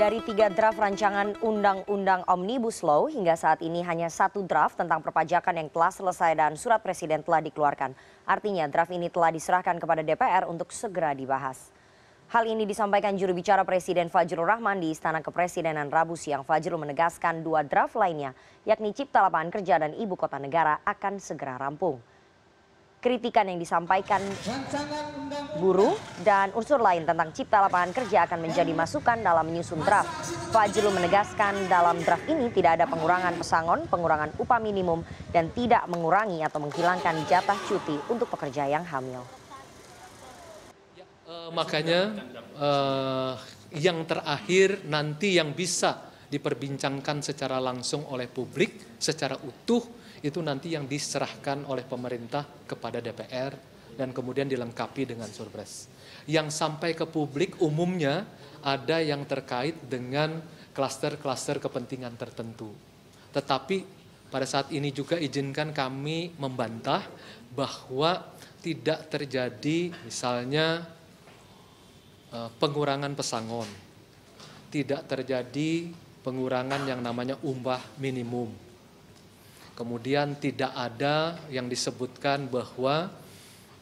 Dari tiga draft rancangan Undang-Undang Omnibus Law, hingga saat ini hanya satu draft tentang perpajakan yang telah selesai dan surat presiden telah dikeluarkan. Artinya draft ini telah diserahkan kepada DPR untuk segera dibahas. Hal ini disampaikan juru bicara Presiden Fajrul Rahman di Istana Kepresidenan Rabu siang. Fajrul menegaskan dua draft lainnya, yakni Cipta Lapangan Kerja dan Ibu Kota Negara akan segera rampung. Kritikan yang disampaikan buruh, dan unsur lain tentang cipta lapangan kerja akan menjadi masukan dalam menyusun draft. Fajrul menegaskan dalam draft ini tidak ada pengurangan pesangon, pengurangan upah minimum, dan tidak mengurangi atau menghilangkan jatah cuti untuk pekerja yang hamil. Uh, makanya uh, yang terakhir nanti yang bisa diperbincangkan secara langsung oleh publik, secara utuh, itu nanti yang diserahkan oleh pemerintah kepada DPR dan kemudian dilengkapi dengan surpres. Yang sampai ke publik umumnya ada yang terkait dengan klaster-klaster kepentingan tertentu. Tetapi pada saat ini juga izinkan kami membantah bahwa tidak terjadi misalnya eh, pengurangan pesangon, tidak terjadi pengurangan yang namanya umbah minimum. Kemudian tidak ada yang disebutkan bahwa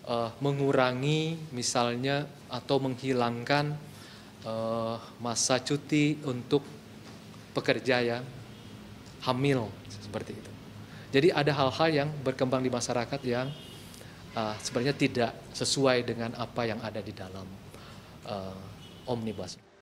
uh, mengurangi misalnya atau menghilangkan uh, masa cuti untuk pekerja yang hamil seperti itu. Jadi ada hal-hal yang berkembang di masyarakat yang uh, sebenarnya tidak sesuai dengan apa yang ada di dalam uh, omnibus.